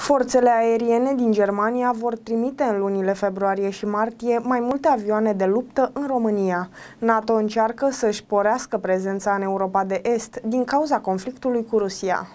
Forțele aeriene din Germania vor trimite în lunile februarie și martie mai multe avioane de luptă în România. NATO încearcă să-și porească prezența în Europa de Est din cauza conflictului cu Rusia.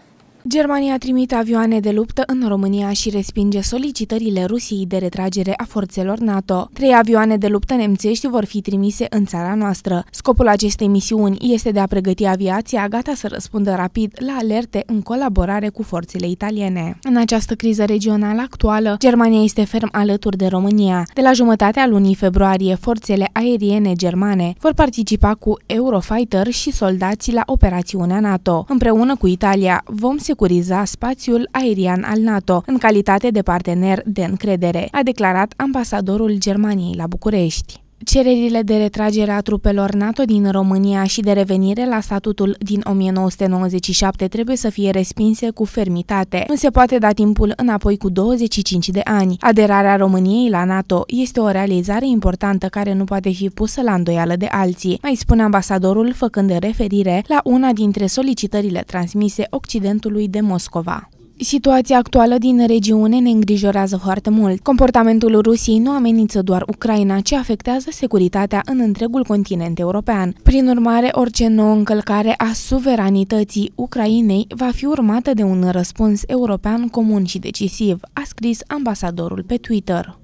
Germania trimite avioane de luptă în România și respinge solicitările Rusiei de retragere a forțelor NATO. Trei avioane de luptă nemțești vor fi trimise în țara noastră. Scopul acestei misiuni este de a pregăti aviația gata să răspundă rapid la alerte în colaborare cu forțele italiene. În această criză regională actuală, Germania este ferm alături de România. De la jumătatea lunii februarie, forțele aeriene germane vor participa cu Eurofighter și soldații la operațiunea NATO. Împreună cu Italia vom se securiza spațiul aerian al NATO, în calitate de partener de încredere, a declarat ambasadorul Germaniei la București. Cererile de retragere a trupelor NATO din România și de revenire la statutul din 1997 trebuie să fie respinse cu fermitate. Nu se poate da timpul înapoi cu 25 de ani. Aderarea României la NATO este o realizare importantă care nu poate fi pusă la îndoială de alții, mai spune ambasadorul făcând referire la una dintre solicitările transmise Occidentului de Moscova. Situația actuală din regiune ne îngrijorează foarte mult. Comportamentul Rusiei nu amenință doar Ucraina, ci afectează securitatea în întregul continent european. Prin urmare, orice nouă încălcare a suveranității Ucrainei va fi urmată de un răspuns european comun și decisiv, a scris ambasadorul pe Twitter.